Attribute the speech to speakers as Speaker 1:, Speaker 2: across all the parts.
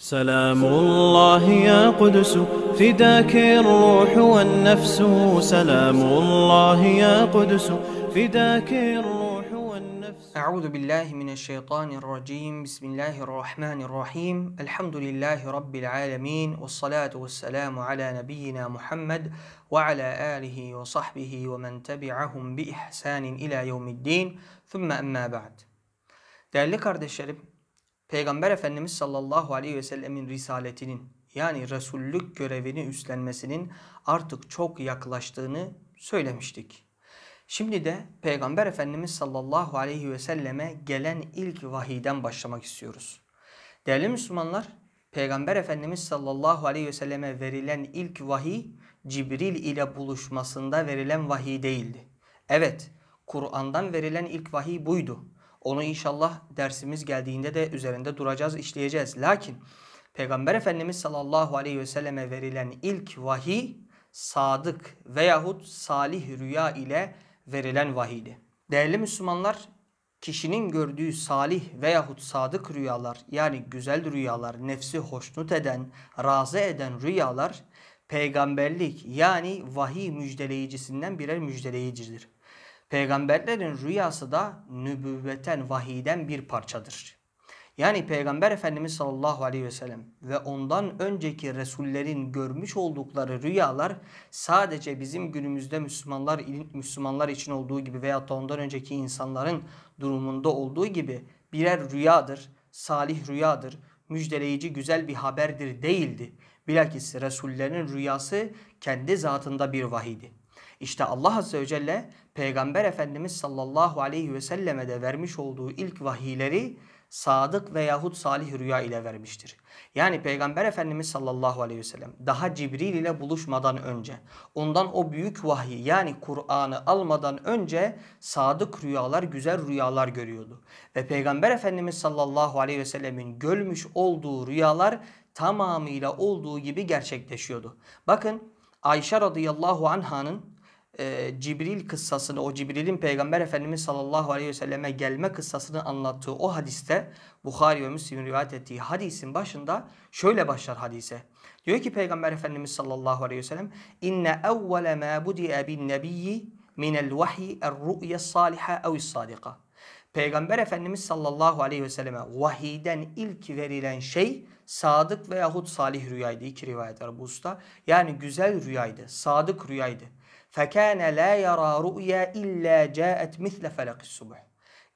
Speaker 1: سلام الله يا قدس فداك الروح والنفس سلام الله يا قدس فداك الروح والنفس أعوذ بالله من الشيطان الرجيم بسم الله الرحمن الرحيم الحمد لله رب العالمين والصلاة والسلام على نبينا محمد وعلى آله وصحبه ومن تبعهم بإحسان إلى يوم الدين ثم أما بعد Değerli kardeşlerim, Peygamber Efendimiz sallallahu aleyhi ve sellemin risaletinin yani Resullük görevini üstlenmesinin artık çok yaklaştığını söylemiştik. Şimdi de Peygamber Efendimiz sallallahu aleyhi ve selleme gelen ilk vahiyden başlamak istiyoruz. Değerli Müslümanlar, Peygamber Efendimiz sallallahu aleyhi ve selleme verilen ilk vahiy Cibril ile buluşmasında verilen vahiy değildi. Evet, Kur'an'dan verilen ilk vahiy buydu. Onu inşallah dersimiz geldiğinde de üzerinde duracağız, işleyeceğiz. Lakin Peygamber Efendimiz sallallahu aleyhi ve selleme verilen ilk vahiy sadık veyahut salih rüya ile verilen vahiydi. Değerli Müslümanlar, kişinin gördüğü salih veyahut sadık rüyalar yani güzel rüyalar, nefsi hoşnut eden, razı eden rüyalar peygamberlik yani vahiy müjdeleyicisinden birer müjdeleyicidir. Peygamberlerin rüyası da nübüvveten, vahiden bir parçadır. Yani Peygamber Efendimiz sallallahu aleyhi ve sellem ve ondan önceki Resullerin görmüş oldukları rüyalar sadece bizim günümüzde Müslümanlar, Müslümanlar için olduğu gibi veya da ondan önceki insanların durumunda olduğu gibi birer rüyadır, salih rüyadır, müjdeleyici güzel bir haberdir değildi. Bilakis Resullerin rüyası kendi zatında bir vahiydi. İşte Allah Azze ve Celle Peygamber Efendimiz sallallahu aleyhi ve selleme de vermiş olduğu ilk vahiyleri sadık veyahut salih rüya ile vermiştir. Yani Peygamber Efendimiz sallallahu aleyhi ve sellem daha Cibril ile buluşmadan önce, ondan o büyük vahiy yani Kur'an'ı almadan önce sadık rüyalar, güzel rüyalar görüyordu. Ve Peygamber Efendimiz sallallahu aleyhi ve sellemin görmüş olduğu rüyalar tamamıyla olduğu gibi gerçekleşiyordu. Bakın Ayşe radıyallahu anhanın e, Cibril kıssasını, o Cibril'in Peygamber Efendimiz sallallahu aleyhi ve selleme gelme kıssasını anlattığı o hadiste, Bukhari ve Müslim'in rivayet ettiği hadisin başında şöyle başlar hadise. Diyor ki Peygamber Efendimiz sallallahu aleyhi ve sellem, İnne evvele mâ budi'e bin nebiyyi minel vahyi er ru'ye saliha ev sadika. Peygamber Efendimiz sallallahu aleyhi ve selleme vahiyden ilk verilen şey sadık veyahut salih rüyaydı. İki rivayet var bu usta. Yani güzel rüyaydı, sadık rüyaydı. فَكَانَ لَا يَرَى رُؤْيَا اِلَّا جَاءَتْ مِثْلَ فَلَقِ الصُّبْحِ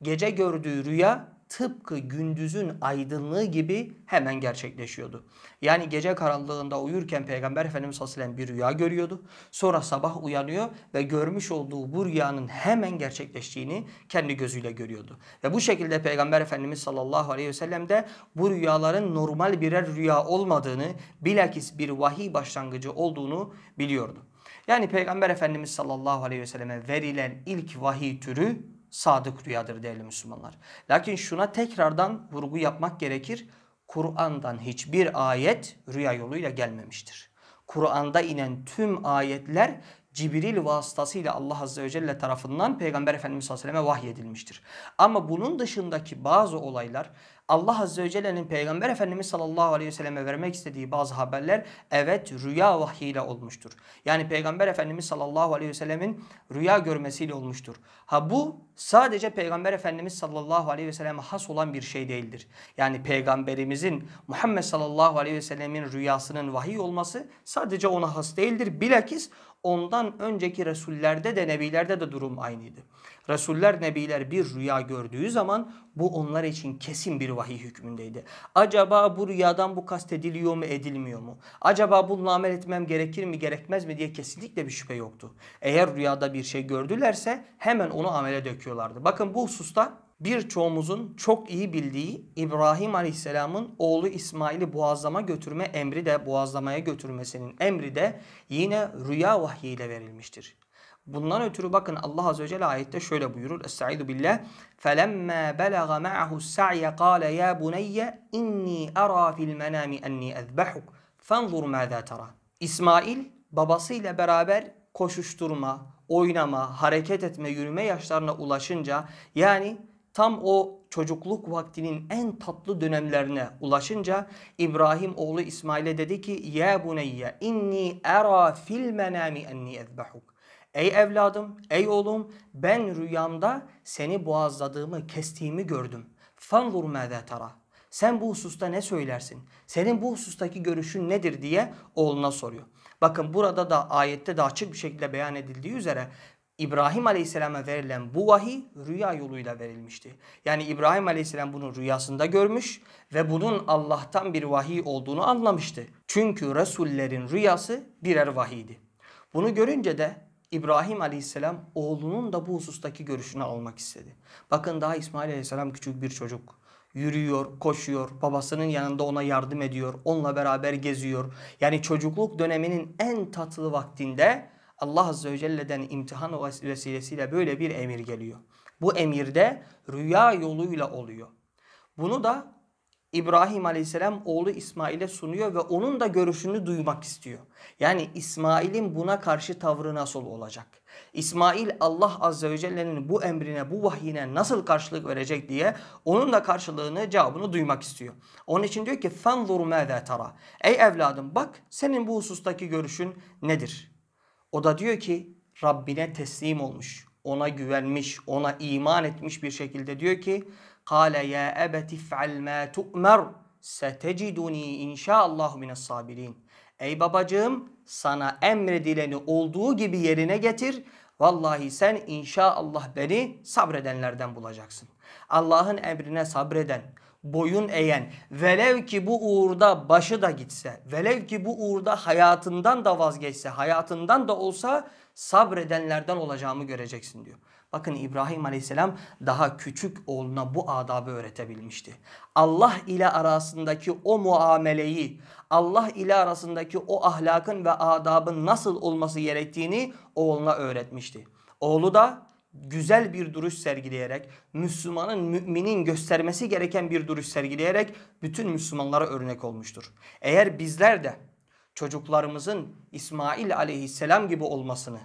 Speaker 1: Gece gördüğü rüya tıpkı gündüzün aydınlığı gibi hemen gerçekleşiyordu. Yani gece karanlığında uyurken Peygamber Efendimiz Aleyhisselam bir rüya görüyordu. Sonra sabah uyanıyor ve görmüş olduğu bu rüyanın hemen gerçekleştiğini kendi gözüyle görüyordu. Ve bu şekilde Peygamber Efendimiz sallallahu aleyhi ve sellem de bu rüyaların normal birer rüya olmadığını bilakis bir vahiy başlangıcı olduğunu biliyordu. Yani Peygamber Efendimiz sallallahu aleyhi ve selleme verilen ilk vahiy türü sadık rüyadır değerli Müslümanlar. Lakin şuna tekrardan vurgu yapmak gerekir. Kur'an'dan hiçbir ayet rüya yoluyla gelmemiştir. Kur'an'da inen tüm ayetler Cibril vasıtasıyla Allah Azze ve Celle tarafından Peygamber Efendimiz Aleyhisselam'a vahyedilmiştir. Ama bunun dışındaki bazı olaylar Allah Azze ve Celle'nin Peygamber Efendimiz sallallahu aleyhi ve selleme vermek istediği bazı haberler evet rüya vahyiyle olmuştur. Yani Peygamber Efendimiz sallallahu aleyhi ve sellemin rüya görmesiyle olmuştur. Ha bu sadece Peygamber Efendimiz sallallahu aleyhi ve selleme has olan bir şey değildir. Yani Peygamberimizin Muhammed sallallahu aleyhi ve sellemin rüyasının vahiy olması sadece ona has değildir. Bilakis ondan önceki Resullerde de Nebilerde de durum aynıydı. Resuller Nebiler bir rüya gördüğü zaman bu onlar için kesin bir vahiy hükmündeydi. Acaba bu rüyadan bu kastediliyor mu edilmiyor mu? Acaba bunu amel etmem gerekir mi gerekmez mi diye kesinlikle bir şüphe yoktu. Eğer rüyada bir şey gördülerse hemen onu amele döküyorlardı. Bakın bu hususta birçoğumuzun çok iyi bildiği İbrahim Aleyhisselam'ın oğlu İsmail'i boğazlama götürme emri de boğazlamaya götürmesinin emri de yine rüya vahyiyle verilmiştir. Bundan ötürü bakın Allah Azze ve Celle ayette şöyle buyurur. Estaizu billah. فَلَمَّا بَلَغَ مَعَهُ السَّعْيَ قَالَ يَا بُنَيَّ اِنِّي أَرَى فِي الْمَنَامِ اَنِّي اَذْبَحُكُ فَانْظُرْ مَاذَا تَرَى İsmail babasıyla beraber koşuşturma, oynama, hareket etme, yürüme yaşlarına ulaşınca yani tam o çocukluk vaktinin en tatlı dönemlerine ulaşınca İbrahim oğlu İsmail'e dedi ki Ya buneyye inni era fil menami enni ezbahuk. Ey evladım, ey oğlum ben rüyamda seni boğazladığımı, kestiğimi gördüm. Fanzur mâzâ tara. Sen bu hususta ne söylersin? Senin bu husustaki görüşün nedir diye oğluna soruyor. Bakın burada da ayette de açık bir şekilde beyan edildiği üzere İbrahim Aleyhisselam'a verilen bu vahiy rüya yoluyla verilmişti. Yani İbrahim Aleyhisselam bunu rüyasında görmüş ve bunun Allah'tan bir vahiy olduğunu anlamıştı. Çünkü Resullerin rüyası birer vahiydi. Bunu görünce de İbrahim Aleyhisselam oğlunun da bu husustaki görüşünü almak istedi. Bakın daha İsmail Aleyhisselam küçük bir çocuk. Yürüyor, koşuyor, babasının yanında ona yardım ediyor, onunla beraber geziyor. Yani çocukluk döneminin en tatlı vaktinde Allah Azze ve Celle'den imtihan vesilesiyle böyle bir emir geliyor. Bu emir de rüya yoluyla oluyor. Bunu da İbrahim Aleyhisselam oğlu İsmail'e sunuyor ve onun da görüşünü duymak istiyor. Yani İsmail'in buna karşı tavrı nasıl olacak? İsmail Allah Azze ve Celle'nin bu emrine, bu vahyine nasıl karşılık verecek diye onun da karşılığını, cevabını duymak istiyor. Onun için diyor ki فَنْظُرْ مَاذَا تَرَى Ey evladım bak senin bu husustaki görüşün nedir? O da diyor ki Rabbine teslim olmuş, ona güvenmiş, ona iman etmiş bir şekilde diyor ki Kale ya ebeti if'al ma tu'mer seteciduni inşaallah mines sabirin. Ey babacığım sana emredileni olduğu gibi yerine getir. Vallahi sen inşallah beni sabredenlerden bulacaksın. Allah'ın emrine sabreden, boyun eğen, velev ki bu uğurda başı da gitse, velev ki bu uğurda hayatından da vazgeçse, hayatından da olsa sabredenlerden olacağımı göreceksin diyor. Bakın İbrahim Aleyhisselam daha küçük oğluna bu adabı öğretebilmişti. Allah ile arasındaki o muameleyi, Allah ile arasındaki o ahlakın ve adabın nasıl olması gerektiğini oğluna öğretmişti. Oğlu da güzel bir duruş sergileyerek, Müslümanın, müminin göstermesi gereken bir duruş sergileyerek bütün Müslümanlara örnek olmuştur. Eğer bizler de çocuklarımızın İsmail aleyhisselam gibi olmasını,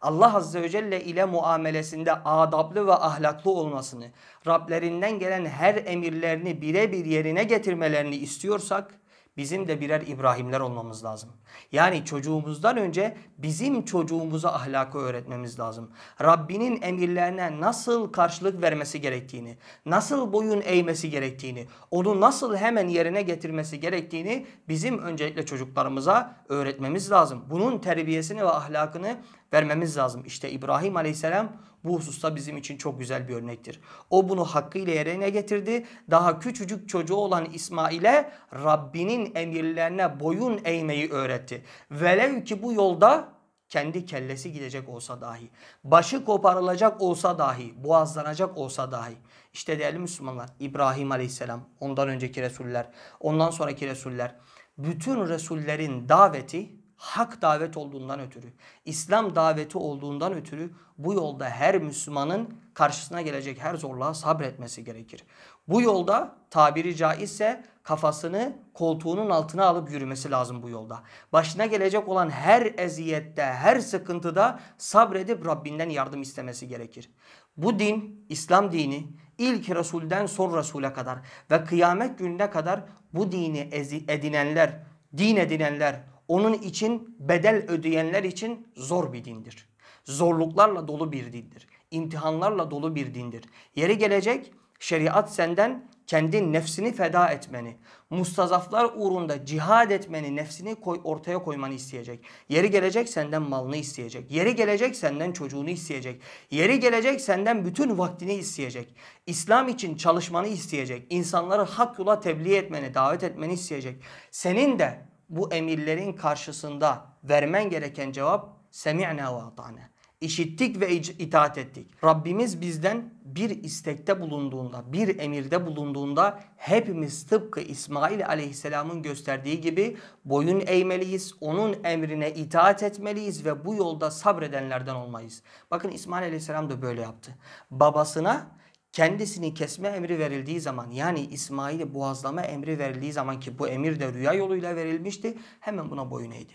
Speaker 1: Allah Azze ve Celle ile muamelesinde adaplı ve ahlaklı olmasını, Rablerinden gelen her emirlerini birebir yerine getirmelerini istiyorsak, bizim de birer İbrahimler olmamız lazım. Yani çocuğumuzdan önce bizim çocuğumuza ahlakı öğretmemiz lazım. Rabbinin emirlerine nasıl karşılık vermesi gerektiğini, nasıl boyun eğmesi gerektiğini, onu nasıl hemen yerine getirmesi gerektiğini bizim öncelikle çocuklarımıza öğretmemiz lazım. Bunun terbiyesini ve ahlakını vermemiz lazım. İşte İbrahim Aleyhisselam bu hususta bizim için çok güzel bir örnektir. O bunu hakkıyla yerine getirdi. Daha küçücük çocuğu olan İsmail'e Rabbinin emirlerine boyun eğmeyi öğretti. Velev ki bu yolda kendi kellesi gidecek olsa dahi, başı koparılacak olsa dahi, boğazlanacak olsa dahi. İşte değerli Müslümanlar İbrahim Aleyhisselam, ondan önceki Resuller, ondan sonraki Resuller, bütün Resullerin daveti hak davet olduğundan ötürü, İslam daveti olduğundan ötürü bu yolda her Müslümanın karşısına gelecek her zorluğa sabretmesi gerekir. Bu yolda tabiri caizse kafasını koltuğunun altına alıp yürümesi lazım bu yolda. Başına gelecek olan her eziyette, her sıkıntıda sabredip Rabbinden yardım istemesi gerekir. Bu din, İslam dini ilk Resul'den son Resul'e kadar ve kıyamet gününe kadar bu dini edinenler, din edinenler, onun için bedel ödeyenler için zor bir dindir. Zorluklarla dolu bir dindir. İmtihanlarla dolu bir dindir. Yeri gelecek şeriat senden kendi nefsini feda etmeni, mustazaflar uğrunda cihad etmeni, nefsini koy, ortaya koymanı isteyecek. Yeri gelecek senden malını isteyecek. Yeri gelecek senden çocuğunu isteyecek. Yeri gelecek senden bütün vaktini isteyecek. İslam için çalışmanı isteyecek. İnsanları hak yola tebliğ etmeni, davet etmeni isteyecek. Senin de bu emirlerin karşısında vermen gereken cevap semi'na ve ata'na. İşittik ve itaat ettik. Rabbimiz bizden bir istekte bulunduğunda, bir emirde bulunduğunda hepimiz tıpkı İsmail aleyhisselamın gösterdiği gibi boyun eğmeliyiz, onun emrine itaat etmeliyiz ve bu yolda sabredenlerden olmayız. Bakın İsmail aleyhisselam da böyle yaptı. Babasına kendisini kesme emri verildiği zaman yani İsmail'i boğazlama emri verildiği zaman ki bu emir de rüya yoluyla verilmişti hemen buna boyun eğdi.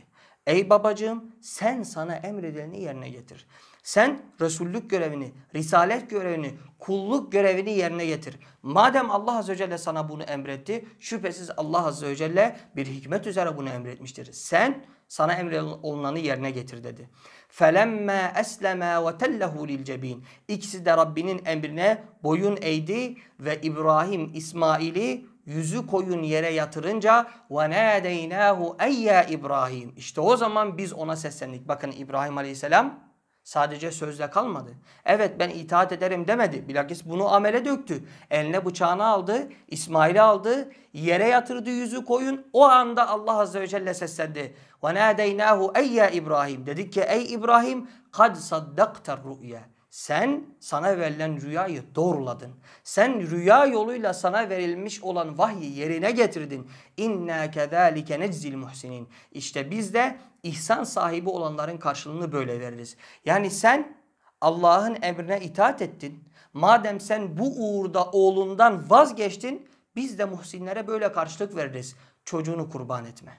Speaker 1: Ey babacığım sen sana emredileni yerine getir. Sen Resullük görevini, Risalet görevini, kulluk görevini yerine getir. Madem Allah Azze ve Celle sana bunu emretti, şüphesiz Allah Azze ve Celle bir hikmet üzere bunu emretmiştir. Sen sana emrolunanı yerine getir dedi. فَلَمَّا أَسْلَمَا وَتَلَّهُ لِلْجَب۪ينَ İkisi de Rabbinin emrine boyun eğdi ve İbrahim İsmail'i yüzü koyun yere yatırınca ve nedeynâhu eyya İbrahim. İşte o zaman biz ona seslendik. Bakın İbrahim Aleyhisselam sadece sözle kalmadı. Evet ben itaat ederim demedi. Bilakis bunu amele döktü. Eline bıçağını aldı, İsmail'i aldı, yere yatırdı yüzü koyun. O anda Allah Azze ve Celle seslendi. وَنَادَيْنَاهُ اَيَّا İbrahim. Dedik ki ey İbrahim kad saddaktar rü'ye. Sen sana verilen rüyayı doğruladın. Sen rüya yoluyla sana verilmiş olan vahyi yerine getirdin. İnna kezalike neczil muhsinin. İşte biz de ihsan sahibi olanların karşılığını böyle veririz. Yani sen Allah'ın emrine itaat ettin. Madem sen bu uğurda oğlundan vazgeçtin biz de muhsinlere böyle karşılık veririz. Çocuğunu kurban etme.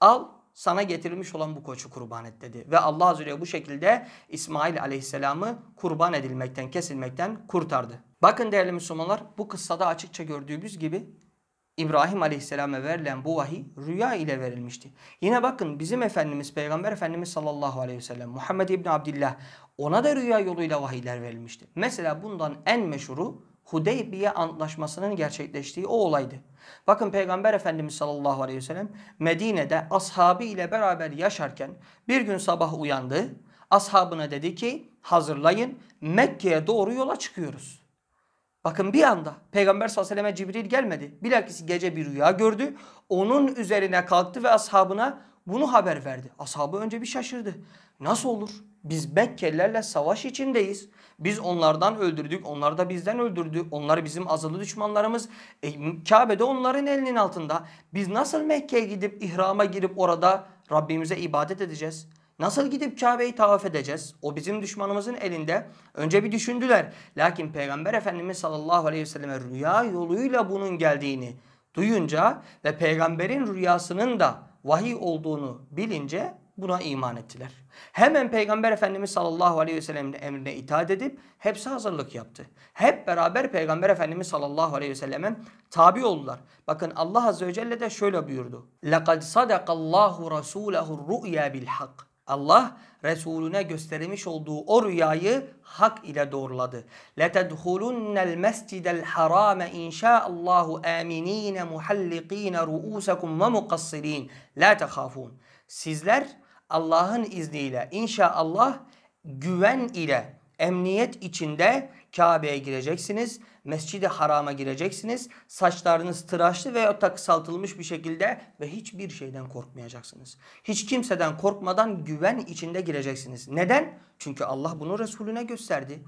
Speaker 1: Al sana getirilmiş olan bu koçu kurban et dedi. Ve Allah Azze ve Celle bu şekilde İsmail Aleyhisselam'ı kurban edilmekten, kesilmekten kurtardı. Bakın değerli Müslümanlar bu kıssada açıkça gördüğümüz gibi İbrahim Aleyhisselam'a verilen bu vahiy rüya ile verilmişti. Yine bakın bizim Efendimiz Peygamber Efendimiz sallallahu aleyhi ve sellem Muhammed İbni Abdillah ona da rüya yoluyla vahiyler verilmişti. Mesela bundan en meşhuru Hudeybiye Antlaşması'nın gerçekleştiği o olaydı. Bakın Peygamber Efendimiz sallallahu aleyhi ve sellem Medine'de ashabı ile beraber yaşarken bir gün sabah uyandı. Ashabına dedi ki hazırlayın Mekke'ye doğru yola çıkıyoruz. Bakın bir anda Peygamber sallallahu aleyhi ve selleme Cibril gelmedi. Bilakis gece bir rüya gördü. Onun üzerine kalktı ve ashabına bunu haber verdi. Ashabı önce bir şaşırdı. Nasıl olur? Biz Mekkelilerle savaş içindeyiz. Biz onlardan öldürdük, onlar da bizden öldürdü. Onlar bizim azılı düşmanlarımız. E, Kabe'de onların elinin altında. Biz nasıl Mekke'ye gidip ihrama girip orada Rabbimize ibadet edeceğiz? Nasıl gidip Kabe'yi tavaf edeceğiz? O bizim düşmanımızın elinde. Önce bir düşündüler. Lakin Peygamber Efendimiz sallallahu aleyhi ve selleme rüya yoluyla bunun geldiğini duyunca ve peygamberin rüyasının da vahiy olduğunu bilince buna iman ettiler. Hemen Peygamber Efendimiz sallallahu aleyhi ve sellem'in emrine itaat edip hepsi hazırlık yaptı. Hep beraber Peygamber Efendimiz sallallahu aleyhi ve selleme tabi oldular. Bakın Allah azze ve celle de şöyle buyurdu. لَقَدْ صَدَقَ اللّٰهُ رَسُولَهُ الرُّؤْيَا بِالْحَقِّ Allah Resulüne göstermiş olduğu o rüyayı hak ile doğruladı. لَتَدْخُلُنَّ الْمَسْجِدَ الْحَرَامَ اِنْ شَاءَ اللّٰهُ آمِن۪ينَ مُحَلِّق۪ينَ رُؤُوسَكُمْ وَمُقَصِّر۪ينَ لَا تَخَافُونَ Sizler Allah'ın izniyle inşallah güven ile emniyet içinde Kabe'ye gireceksiniz. Mescid-i Haram'a gireceksiniz. Saçlarınız tıraşlı ve da kısaltılmış bir şekilde ve hiçbir şeyden korkmayacaksınız. Hiç kimseden korkmadan güven içinde gireceksiniz. Neden? Çünkü Allah bunu Resulüne gösterdi.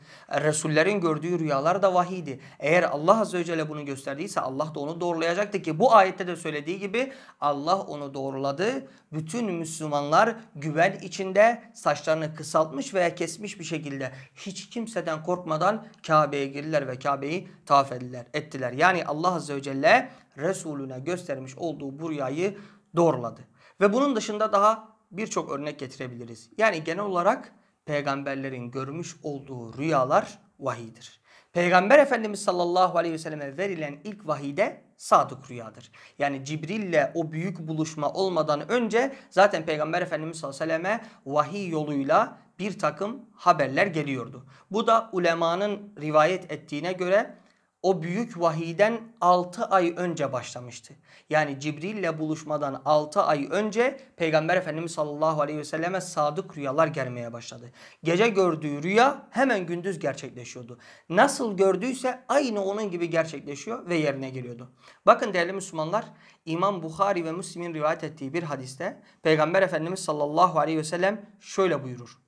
Speaker 1: Resullerin gördüğü rüyalar da vahiydi. Eğer Allah Azze ve Celle bunu gösterdiyse Allah da onu doğrulayacaktı ki bu ayette de söylediği gibi Allah onu doğruladı. Bütün Müslümanlar güven içinde saçlarını kısaltmış veya kesmiş bir şekilde hiç kimseden korkmadan Kabe'ye girdiler ve Kabe'yi tavaf ettiler, ettiler. Yani Allah Azze ve Celle Resulüne göstermiş olduğu bu rüyayı doğruladı. Ve bunun dışında daha birçok örnek getirebiliriz. Yani genel olarak peygamberlerin görmüş olduğu rüyalar vahidir. Peygamber Efendimiz sallallahu aleyhi ve selleme verilen ilk vahide sadık rüyadır. Yani Cibril'le o büyük buluşma olmadan önce zaten Peygamber Efendimiz sallallahu aleyhi ve selleme vahiy yoluyla bir takım haberler geliyordu. Bu da ulemanın rivayet ettiğine göre o büyük vahiyden 6 ay önce başlamıştı. Yani Cibril ile buluşmadan 6 ay önce Peygamber Efendimiz sallallahu aleyhi ve selleme sadık rüyalar gelmeye başladı. Gece gördüğü rüya hemen gündüz gerçekleşiyordu. Nasıl gördüyse aynı onun gibi gerçekleşiyor ve yerine geliyordu. Bakın değerli Müslümanlar İmam Bukhari ve Müslim'in rivayet ettiği bir hadiste Peygamber Efendimiz sallallahu aleyhi ve sellem şöyle buyurur.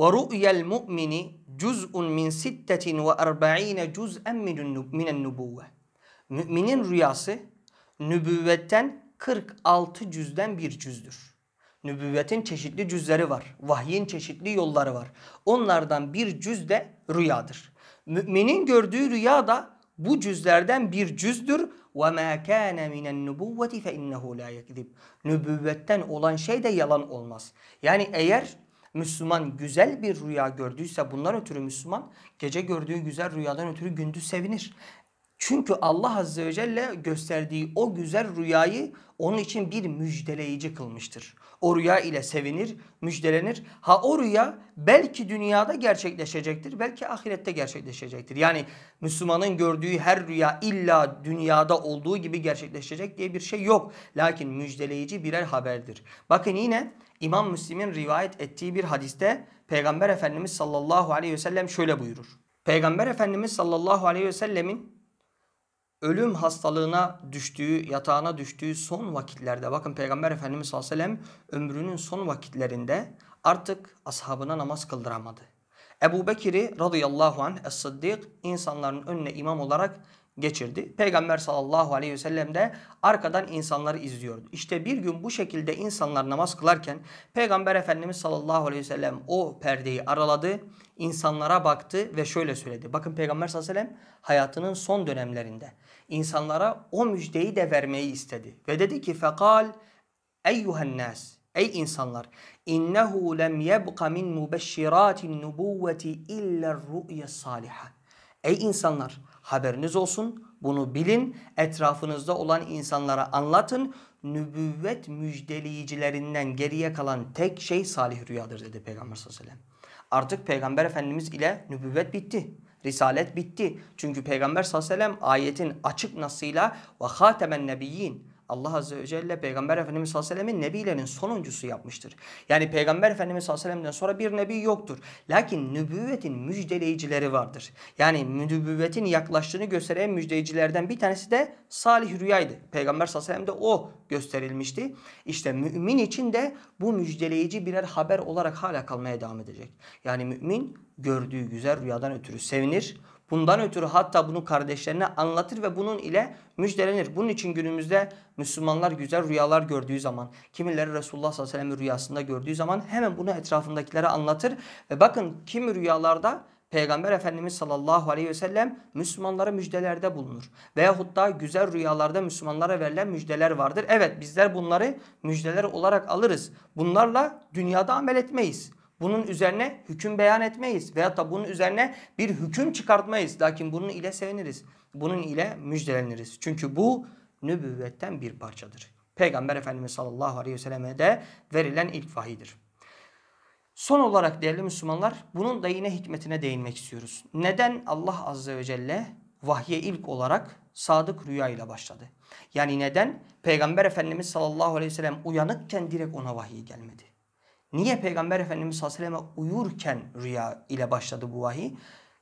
Speaker 1: وَرُؤْيَ الْمُؤْمِنِ جُزْءٌ مِنْ سِتَّةٍ وَأَرْبَعِينَ جُزْءًا مِنَ النُّبُوَّةِ Müminin rüyası nübüvvetten 46 cüzden bir cüzdür. Nübüvvetin çeşitli cüzleri var. Vahyin çeşitli yolları var. Onlardan bir cüz de rüyadır. Müminin gördüğü rüya da bu cüzlerden bir cüzdür. وَمَا كَانَ مِنَ النُّبُوَّةِ فَاِنَّهُ لَا يَكْذِبُ Nübüvvetten olan şey de yalan olmaz. Yani eğer Müslüman güzel bir rüya gördüyse bundan ötürü Müslüman gece gördüğü güzel rüyadan ötürü gündüz sevinir. Çünkü Allah Azze ve Celle gösterdiği o güzel rüyayı onun için bir müjdeleyici kılmıştır. O rüya ile sevinir, müjdelenir. Ha o rüya belki dünyada gerçekleşecektir, belki ahirette gerçekleşecektir. Yani Müslümanın gördüğü her rüya illa dünyada olduğu gibi gerçekleşecek diye bir şey yok. Lakin müjdeleyici birer haberdir. Bakın yine İmam Müslim'in rivayet ettiği bir hadiste Peygamber Efendimiz sallallahu aleyhi ve sellem şöyle buyurur. Peygamber Efendimiz sallallahu aleyhi ve sellemin ölüm hastalığına düştüğü, yatağına düştüğü son vakitlerde bakın Peygamber Efendimiz sallallahu aleyhi ve sellem ömrünün son vakitlerinde artık ashabına namaz kıldıramadı. Ebu Bekir'i radıyallahu anh es-Sıddık insanların önüne imam olarak geçirdi. Peygamber sallallahu aleyhi ve sellem de arkadan insanları izliyordu. İşte bir gün bu şekilde insanlar namaz kılarken Peygamber Efendimiz sallallahu aleyhi ve sellem o perdeyi araladı, insanlara baktı ve şöyle söyledi. Bakın Peygamber sallallahu aleyhi ve sellem hayatının son dönemlerinde insanlara o müjdeyi de vermeyi istedi. Ve dedi ki fekal eyyuhen nas Ey insanlar! İnnehu lem yebqa min mubeşşiratin nubuvveti illa rü'ye salihah. Ey insanlar haberiniz olsun bunu bilin etrafınızda olan insanlara anlatın. Nübüvvet müjdeleyicilerinden geriye kalan tek şey salih rüyadır dedi Peygamber sallallahu aleyhi ve sellem. Artık Peygamber Efendimiz ile nübüvvet bitti. Risalet bitti. Çünkü Peygamber sallallahu aleyhi ve sellem ayetin açık nasıyla ve hatemen nebiyyin Allah Azze ve Celle Peygamber Efendimiz sallallahu aleyhi ve sellem'i nebilerin sonuncusu yapmıştır. Yani Peygamber Efendimiz sallallahu aleyhi ve sellem'den sonra bir nebi yoktur. Lakin nübüvvetin müjdeleyicileri vardır. Yani nübüvvetin yaklaştığını gösteren müjdeyicilerden bir tanesi de Salih Rüya'ydı. Peygamber sallallahu aleyhi ve sellem o gösterilmişti. İşte mümin için de bu müjdeleyici birer haber olarak hala kalmaya devam edecek. Yani mümin gördüğü güzel rüyadan ötürü sevinir. Bundan ötürü hatta bunu kardeşlerine anlatır ve bunun ile müjdelenir. Bunun için günümüzde Müslümanlar güzel rüyalar gördüğü zaman, kimileri Resulullah sallallahu aleyhi ve sellem rüyasında gördüğü zaman hemen bunu etrafındakilere anlatır. Ve bakın kim rüyalarda Peygamber Efendimiz sallallahu aleyhi ve sellem Müslümanlara müjdelerde bulunur. Veyahut da güzel rüyalarda Müslümanlara verilen müjdeler vardır. Evet bizler bunları müjdeler olarak alırız. Bunlarla dünyada amel etmeyiz. Bunun üzerine hüküm beyan etmeyiz veyahut da bunun üzerine bir hüküm çıkartmayız. Lakin bunun ile seviniriz. Bunun ile müjdeleniriz. Çünkü bu nübüvvetten bir parçadır. Peygamber Efendimiz sallallahu aleyhi ve selleme de verilen ilk vahidir. Son olarak değerli Müslümanlar bunun da yine hikmetine değinmek istiyoruz. Neden Allah azze ve celle vahye ilk olarak sadık rüya ile başladı? Yani neden Peygamber Efendimiz sallallahu aleyhi ve sellem uyanıkken direkt ona vahiy gelmedi? Niye Peygamber Efendimiz sallallahu aleyhi ve selleme uyurken rüya ile başladı bu vahiy?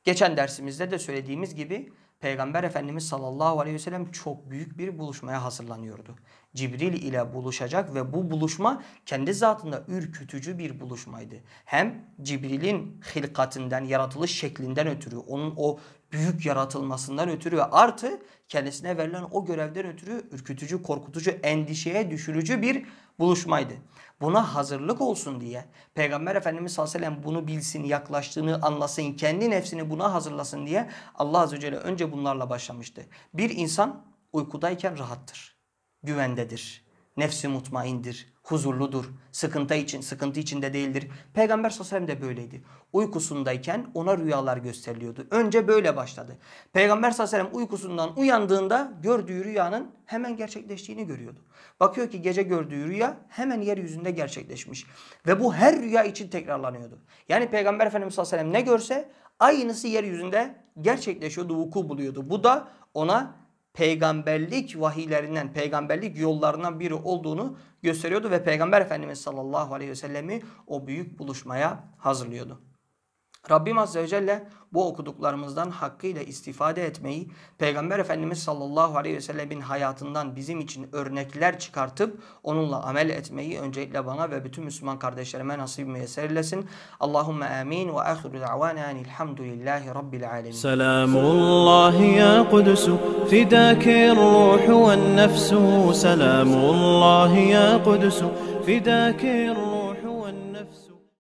Speaker 1: Geçen dersimizde de söylediğimiz gibi Peygamber Efendimiz sallallahu aleyhi ve sellem çok büyük bir buluşmaya hazırlanıyordu. Cibril ile buluşacak ve bu buluşma kendi zatında ürkütücü bir buluşmaydı. Hem Cibril'in hilkatinden, yaratılış şeklinden ötürü, onun o büyük yaratılmasından ötürü ve artı kendisine verilen o görevden ötürü ürkütücü, korkutucu, endişeye düşürücü bir buluşmaydı. Buna hazırlık olsun diye Peygamber Efendimiz sallallahu aleyhi ve sellem bunu bilsin, yaklaştığını anlasın, kendi nefsini buna hazırlasın diye Allah azze ve celle önce bunlarla başlamıştı. Bir insan uykudayken rahattır, güvendedir. Nefsi mutmaindir, huzurludur, sıkıntı için sıkıntı içinde değildir. Peygamber sallallahu de böyleydi. Uykusundayken ona rüyalar gösteriliyordu. Önce böyle başladı. Peygamber sallallahu aleyhi ve sellem uykusundan uyandığında gördüğü rüyanın hemen gerçekleştiğini görüyordu. Bakıyor ki gece gördüğü rüya hemen yeryüzünde gerçekleşmiş. Ve bu her rüya için tekrarlanıyordu. Yani Peygamber Efendimiz sallallahu aleyhi ve sellem ne görse aynısı yeryüzünde gerçekleşiyordu, vuku buluyordu. Bu da ona peygamberlik vahiylerinden, peygamberlik yollarından biri olduğunu gösteriyordu ve Peygamber Efendimiz sallallahu aleyhi ve sellemi o büyük buluşmaya hazırlıyordu. Rabbim Azze ve Celle bu okuduklarımızdan hakkıyla istifade etmeyi Peygamber Efendimiz sallallahu aleyhi ve sellemin hayatından bizim için örnekler çıkartıp onunla amel etmeyi öncelikle bana ve bütün Müslüman kardeşlerime nasip müyesser eylesin. Allahumme amin ve ahiru da'vana elhamdülillahi rabbil alemin. Selamullah ya Kudüs fidâki ruhu ve nefsu Selamullah ya Kudüs fidâki ruhu